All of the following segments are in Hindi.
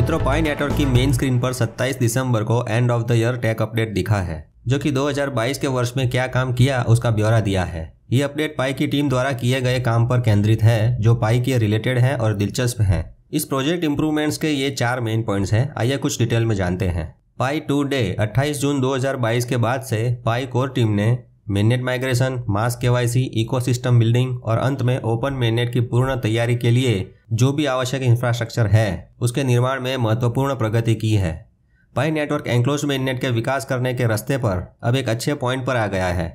मित्रों पाई नेटवर्क की मेन स्क्रीन पर 27 दिसंबर को end of the year tech update दिखा है जो कि 2022 के वर्ष में क्या काम किया उसका ब्यौरा दिया है ये अपडेट पाई की टीम द्वारा किए गए काम पर केंद्रित है जो पाई के रिलेटेड है और दिलचस्प है इस प्रोजेक्ट इम्प्रूवमेंट्स के ये चार मेन पॉइंट्स हैं आइए कुछ डिटेल में जानते हैं पाई टू डे अट्ठाईस जून 2022 के बाद से पाई कोर टीम ने mainnet migration mass KYC ecosystem building और अंत में ओपन मेननेट की पूर्ण तैयारी के लिए जो भी आवश्यक इंफ्रास्ट्रक्चर है उसके निर्माण में महत्वपूर्ण प्रगति की है पाई नेटवर्क एंक्लोज मेनेट के विकास करने के रास्ते पर अब एक अच्छे पॉइंट पर आ गया है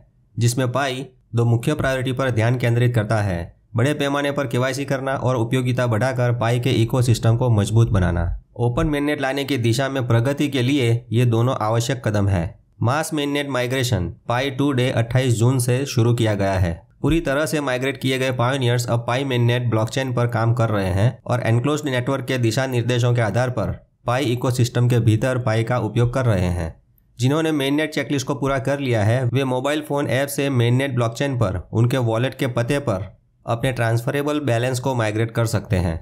जिसमें पाई दो मुख्य प्रायोरिटी पर ध्यान केंद्रित करता है बड़े पैमाने पर केवाईसी करना और उपयोगिता बढ़ाकर पाई के इकोसिस्टम को मजबूत बनाना ओपन मेननेट लाने की दिशा में प्रगति के लिए ये दोनों आवश्यक कदम है mass mainnet migration Pi two day 28 जून से शुरू किया गया है पूरी तरह से माइग्रेट किए गए पायोनियर्स अब पाई मेननेट ब्लॉकचेन पर काम कर रहे हैं और एनक्लोज नेटवर्क के दिशा निर्देशों के आधार पर पाई इकोसिस्टम के भीतर पाई का उपयोग कर रहे हैं जिन्होंने मेननेट चेकलिस्ट को पूरा कर लिया है वे मोबाइल फोन ऐप से मेननेट ब्लॉकचेन पर उनके वॉलेट के पते पर अपने ट्रांसफरेबल बैलेंस को माइग्रेट कर सकते हैं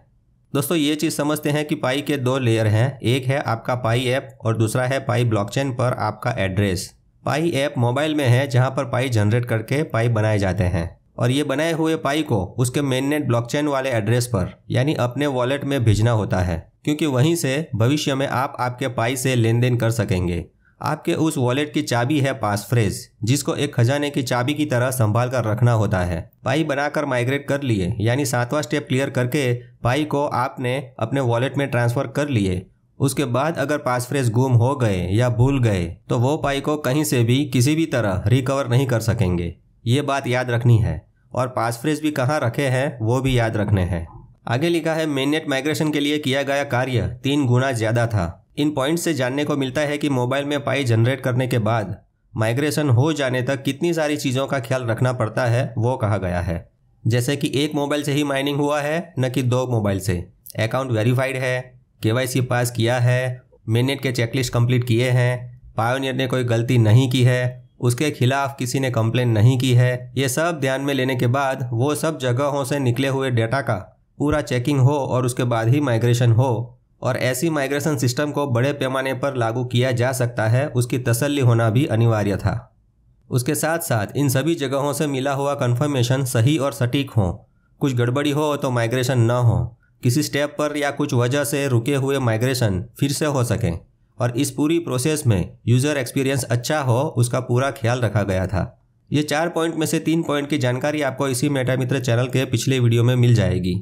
दोस्तों ये चीज़ समझते हैं कि पाई के दो लेयर हैं एक है आपका पाई ऐप और दूसरा है पाई ब्लॉकचेन पर आपका एड्रेस पाई ऐप मोबाइल में है जहाँ पर पाई जनरेट करके पाई बनाए जाते हैं और ये बनाए हुए पाई को उसके मेननेट ब्लॉकचेन वाले एड्रेस पर यानी अपने वॉलेट में भेजना होता है क्योंकि वहीं से भविष्य में आप आपके पाई से लेन देन कर सकेंगे आपके उस वॉलेट की चाबी है पासफ्रेज जिसको एक खजाने की चाबी की तरह संभाल कर रखना होता है पाई बनाकर माइग्रेट कर लिए यानी सातवां स्टेप क्लियर करके पाई को आपने अपने वॉलेट में ट्रांसफर कर लिए उसके बाद अगर पासफ्रेज गुम हो गए या भूल गए तो वो पाई को कहीं से भी किसी भी तरह रिकवर नहीं कर सकेंगे ये बात याद रखनी है और पासफ्रेज भी कहाँ रखे हैं वो भी याद रखने हैं आगे लिखा है मेननेट माइग्रेशन के लिए किया गया कार्य तीन गुना ज़्यादा था इन पॉइंट से जानने को मिलता है कि मोबाइल में पाई जनरेट करने के बाद माइग्रेशन हो जाने तक कितनी सारी चीज़ों का ख्याल रखना पड़ता है वो कहा गया है जैसे कि एक मोबाइल से ही माइनिंग हुआ है न कि दो मोबाइल से अकाउंट वेरीफाइड है के पास किया है मेनेट के चेकलिस्ट कंप्लीट किए हैं पायोनियर ने कोई गलती नहीं की है उसके खिलाफ किसी ने कंप्लेन नहीं की है ये सब ध्यान में लेने के बाद वो सब जगहों से निकले हुए डेटा का पूरा चेकिंग हो और उसके बाद ही माइग्रेशन हो और ऐसी माइग्रेशन सिस्टम को बड़े पैमाने पर लागू किया जा सकता है उसकी तसल्ली होना भी अनिवार्य था उसके साथ साथ इन सभी जगहों से मिला हुआ कन्फर्मेशन सही और सटीक हो कुछ गड़बड़ी हो तो माइग्रेशन न हो किसी स्टेप पर या कुछ वजह से रुके हुए माइग्रेशन फिर से हो सकें और इस पूरी प्रोसेस में यूज़र एक्सपीरियंस अच्छा हो उसका पूरा ख्याल रखा गया था ये चार पॉइंट में से तीन पॉइंट की जानकारी आपको इसी मेटामित्र चैनल के पिछले वीडियो में मिल जाएगी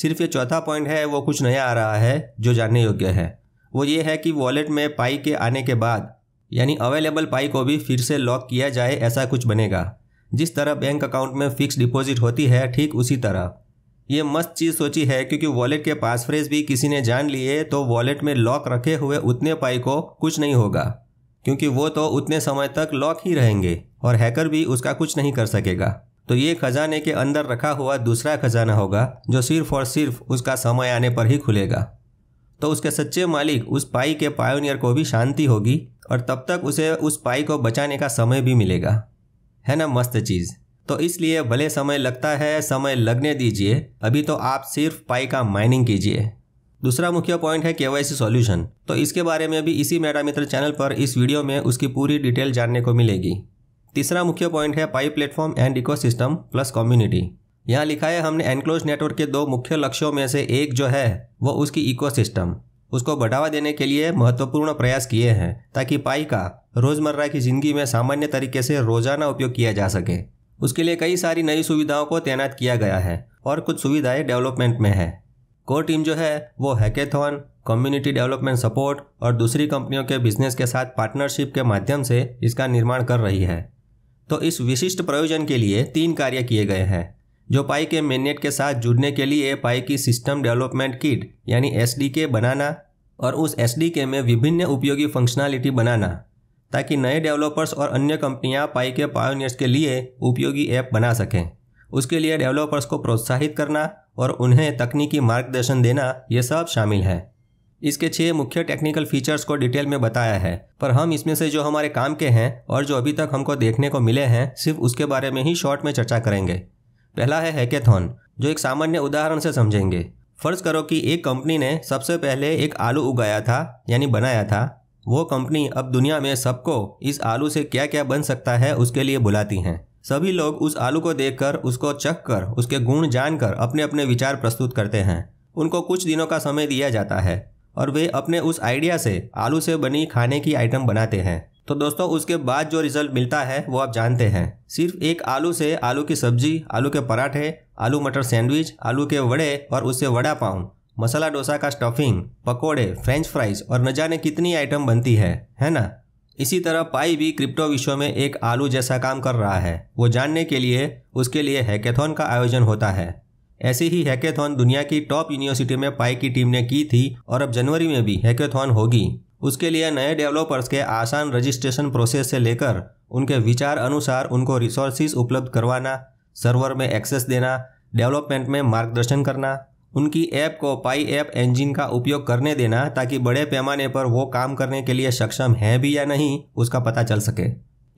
सिर्फ ये चौथा पॉइंट है वो कुछ नया आ रहा है जो जानने योग्य है वो ये है कि वॉलेट में पाई के आने के बाद यानी अवेलेबल पाई को भी फिर से लॉक किया जाए ऐसा कुछ बनेगा जिस तरह बैंक अकाउंट में फिक्स डिपॉजिट होती है ठीक उसी तरह ये मस्त चीज़ सोची है क्योंकि वॉलेट के पासफ्रेज भी किसी ने जान लिए तो वॉलेट में लॉक रखे हुए उतने पाई को कुछ नहीं होगा क्योंकि वो तो उतने समय तक लॉक ही रहेंगे और हैकर भी उसका कुछ नहीं कर सकेगा तो ये खजाने के अंदर रखा हुआ दूसरा खजाना होगा जो सिर्फ और सिर्फ उसका समय आने पर ही खुलेगा तो उसके सच्चे मालिक उस पाई के पायोनियर को भी शांति होगी और तब तक उसे उस पाई को बचाने का समय भी मिलेगा है ना मस्त चीज़ तो इसलिए भले समय लगता है समय लगने दीजिए अभी तो आप सिर्फ पाई का माइनिंग कीजिए दूसरा मुख्य पॉइंट है केवाईसी सॉल्यूशन तो इसके बारे में भी इसी मेरा मित्र चैनल पर इस वीडियो में उसकी पूरी डिटेल जानने को मिलेगी तीसरा मुख्य पॉइंट है Pi app platform and ecosystem plus community यहाँ लिखा है हमने एनक्लोज नेटवर्क के दो मुख्य लक्ष्यों में से एक जो है वो उसकी इकोसिस्टम उसको बढ़ावा देने के लिए महत्वपूर्ण प्रयास किए हैं ताकि पाई का रोजमर्रा की जिंदगी में सामान्य तरीके से रोजाना उपयोग किया जा सके उसके लिए कई सारी नई सुविधाओं को तैनात किया गया है और कुछ सुविधाएं डेवलपमेंट में है कोर टीम जो है वो हैकेथॉन कम्युनिटी डेवलपमेंट सपोर्ट और दूसरी कंपनियों के बिजनेस के साथ पार्टनरशिप के माध्यम से इसका निर्माण कर रही है तो इस विशिष्ट प्रयोजन के लिए तीन कार्य किए गए हैं जो पाई के मेननेट के साथ जुड़ने के लिए पाई की सिस्टम डेवलपमेंट किट यानी एस बनाना और उस एस में विभिन्न उपयोगी फंक्शनैलिटी बनाना ताकि नए डेवलपर्स और अन्य कंपनियां पाई के पायोनियर्स के लिए उपयोगी ऐप बना सकें उसके लिए डेवलपर्स को प्रोत्साहित करना और उन्हें तकनीकी मार्गदर्शन देना ये सब शामिल है इसके छह मुख्य टेक्निकल फीचर्स को डिटेल में बताया है पर हम इसमें से जो हमारे काम के हैं और जो अभी तक हमको देखने को मिले हैं सिर्फ उसके बारे में ही शॉर्ट में चर्चा करेंगे पहला है हैकेथॉन जो एक सामान्य उदाहरण से समझेंगे फ़र्ज करो कि एक कंपनी ने सबसे पहले एक आलू उगाया था यानी बनाया था वो कंपनी अब दुनिया में सबको इस आलू से क्या क्या बन सकता है उसके लिए बुलाती हैं सभी लोग उस आलू को देखकर उसको चख कर उसके गुण जानकर अपने अपने विचार प्रस्तुत करते हैं उनको कुछ दिनों का समय दिया जाता है और वे अपने उस आइडिया से आलू से बनी खाने की आइटम बनाते हैं तो दोस्तों उसके बाद जो रिजल्ट मिलता है वो आप जानते हैं सिर्फ एक आलू से आलू की सब्जी आलू के पराठे आलू मटर सैंडविच आलू के वड़े और उससे वड़ा पाव मसाला डोसा का स्टफिंग पकोड़े फ्रेंच फ्राइज और न जाने कितनी आइटम बनती है है ना इसी तरह पाई भी क्रिप्टो विश्व में एक आलू जैसा काम कर रहा है वो जानने के लिए उसके लिए हैकेथॉन का आयोजन होता है ऐसी ही हैकेथॉन दुनिया की टॉप यूनिवर्सिटी में पाई की टीम ने की थी और अब जनवरी में भी हैकेथॉन होगी उसके लिए नए डेवलपर्स के आसान रजिस्ट्रेशन प्रोसेस से लेकर उनके विचार अनुसार उनको रिसोर्सिस उपलब्ध करवाना सर्वर में एक्सेस देना डेवलपमेंट में मार्गदर्शन करना उनकी ऐप को पाई ऐप इंजिन का उपयोग करने देना ताकि बड़े पैमाने पर वो काम करने के लिए सक्षम है भी या नहीं उसका पता चल सके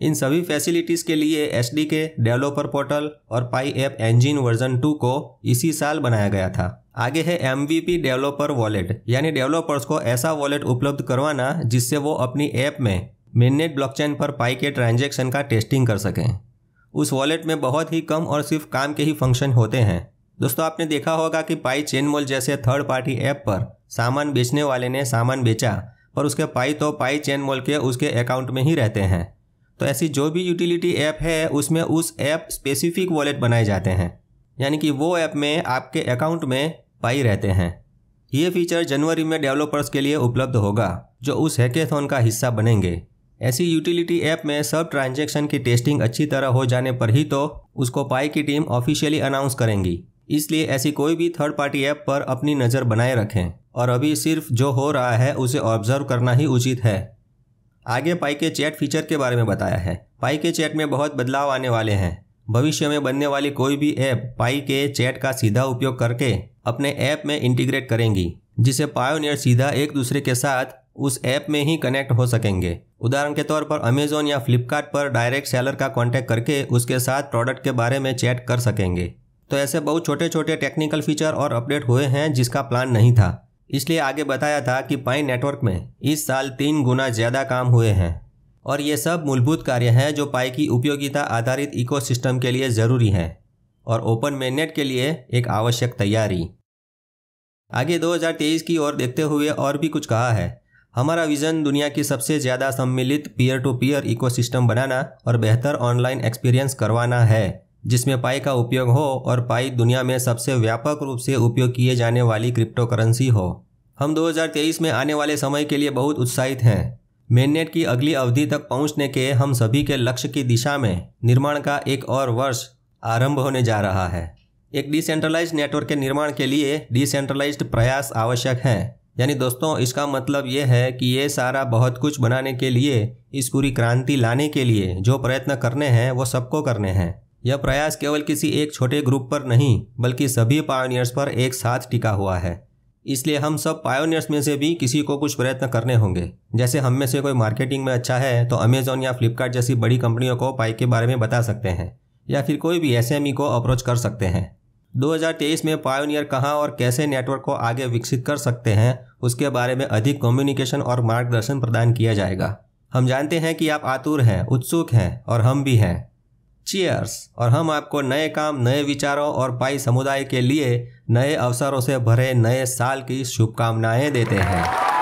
इन सभी फैसिलिटीज़ के लिए एस के डेवलपर पोर्टल और पाई ऐप एंजिन वर्जन 2 को इसी साल बनाया गया था आगे है एम डेवलपर वॉलेट यानी डेवलपर्स को ऐसा वॉलेट उपलब्ध करवाना जिससे वो अपनी ऐप में मेननेट ब्लॉकचेन पर पाई के ट्रांजेक्शन का टेस्टिंग कर सकें उस वॉलेट में बहुत ही कम और सिर्फ काम के ही फंक्शन होते हैं दोस्तों आपने देखा होगा कि पाई चेन मॉल जैसे थर्ड पार्टी ऐप पर सामान बेचने वाले ने सामान बेचा पर उसके पाई तो पाई चेन मॉल के उसके अकाउंट में ही रहते हैं तो ऐसी जो भी यूटिलिटी ऐप है उसमें उस ऐप स्पेसिफिक वॉलेट बनाए जाते हैं यानी कि वो ऐप में आपके अकाउंट में पाई रहते हैं ये फीचर जनवरी में डेवलपर्स के लिए उपलब्ध होगा जो उस हैकेथन का हिस्सा बनेंगे ऐसी यूटिलिटी ऐप में सब ट्रांजेक्शन की टेस्टिंग अच्छी तरह हो जाने पर ही तो उसको पाई की टीम ऑफिशियली अनाउंस करेंगी इसलिए ऐसी कोई भी थर्ड पार्टी ऐप पर अपनी नज़र बनाए रखें और अभी सिर्फ जो हो रहा है उसे ऑब्जर्व करना ही उचित है आगे पाई के चैट फीचर के बारे में बताया है पाई के चैट में बहुत बदलाव आने वाले हैं भविष्य में बनने वाली कोई भी ऐप पाई के चैट का सीधा उपयोग करके अपने ऐप में इंटीग्रेट करेंगी जिसे पायोनियर सीधा एक दूसरे के साथ उस ऐप में ही कनेक्ट हो सकेंगे उदाहरण के तौर पर अमेजोन या फ्लिपकार्ट पर डायरेक्ट सेलर का कॉन्टैक्ट करके उसके साथ प्रोडक्ट के बारे में चैट कर सकेंगे तो ऐसे बहुत छोटे छोटे टेक्निकल फीचर और अपडेट हुए हैं जिसका प्लान नहीं था इसलिए आगे बताया था कि पाई नेटवर्क में इस साल तीन गुना ज़्यादा काम हुए हैं और ये सब मूलभूत कार्य हैं जो पाई की उपयोगिता आधारित इकोसिस्टम के लिए ज़रूरी हैं और ओपन मेननेट के लिए एक आवश्यक तैयारी आगे 2023 की ओर देखते हुए और भी कुछ कहा है हमारा विज़न दुनिया की सबसे ज़्यादा सम्मिलित पीयर टू पीयर इकोसिस्टम बनाना और बेहतर ऑनलाइन एक्सपीरियंस करवाना है जिसमें पाई का उपयोग हो और पाई दुनिया में सबसे व्यापक रूप से उपयोग किए जाने वाली क्रिप्टो करेंसी हो हम 2023 में आने वाले समय के लिए बहुत उत्साहित हैं मेननेट की अगली अवधि तक पहुंचने के हम सभी के लक्ष्य की दिशा में निर्माण का एक और वर्ष आरंभ होने जा रहा है एक डिसेंट्रलाइज नेटवर्क के निर्माण के लिए डिसेंट्रलाइज प्रयास आवश्यक हैं यानी दोस्तों इसका मतलब ये है कि ये सारा बहुत कुछ बनाने के लिए इस पूरी क्रांति लाने के लिए जो प्रयत्न करने हैं वो सबको करने हैं यह प्रयास केवल किसी एक छोटे ग्रुप पर नहीं बल्कि सभी पायोनियर्स पर एक साथ टिका हुआ है इसलिए हम सब पायोनियर्स में से भी किसी को कुछ प्रयत्न करने होंगे जैसे हम में से कोई मार्केटिंग में अच्छा है तो अमेजोन या फ्लिपकार्ट जैसी बड़ी कंपनियों को पाई के बारे में बता सकते हैं या फिर कोई भी एस e को अप्रोच कर सकते हैं 2023 में पायोनियर कहाँ और कैसे नेटवर्क को आगे विकसित कर सकते हैं उसके बारे में अधिक कम्युनिकेशन और मार्गदर्शन प्रदान किया जाएगा हम जानते हैं कि आप आतुर हैं उत्सुक हैं और हम भी हैं चीयर्स और हम आपको नए काम नए विचारों और पाई समुदाय के लिए नए अवसरों से भरे नए साल की शुभकामनाएं देते हैं